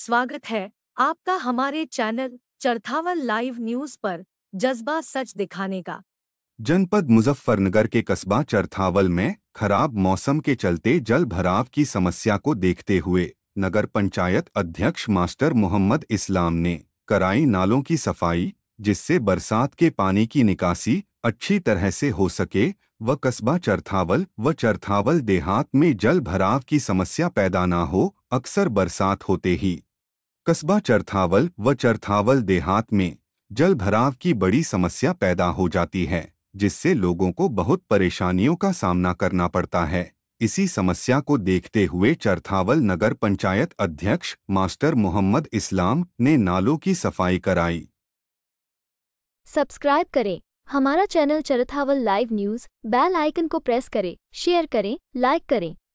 स्वागत है आपका हमारे चैनल चरथावल लाइव न्यूज पर जज्बा सच दिखाने का जनपद मुजफ्फरनगर के कस्बा चरथावल में खराब मौसम के चलते जल भराव की समस्या को देखते हुए नगर पंचायत अध्यक्ष मास्टर मोहम्मद इस्लाम ने कराई नालों की सफाई जिससे बरसात के पानी की निकासी अच्छी तरह से हो सके व कस्बा चरथावल व चरथावल देहात में जल भराव की समस्या पैदा न हो अक्सर बरसात होते ही कस्बा चरथावल व चरथावल देहात में जल भराव की बड़ी समस्या पैदा हो जाती है जिससे लोगों को बहुत परेशानियों का सामना करना पड़ता है इसी समस्या को देखते हुए चरथावल नगर पंचायत अध्यक्ष मास्टर मोहम्मद इस्लाम ने नालों की सफाई कराई सब्सक्राइब करें हमारा channel Charthawal live news bell icon को प्रेस करें शेयर करें लाइक करें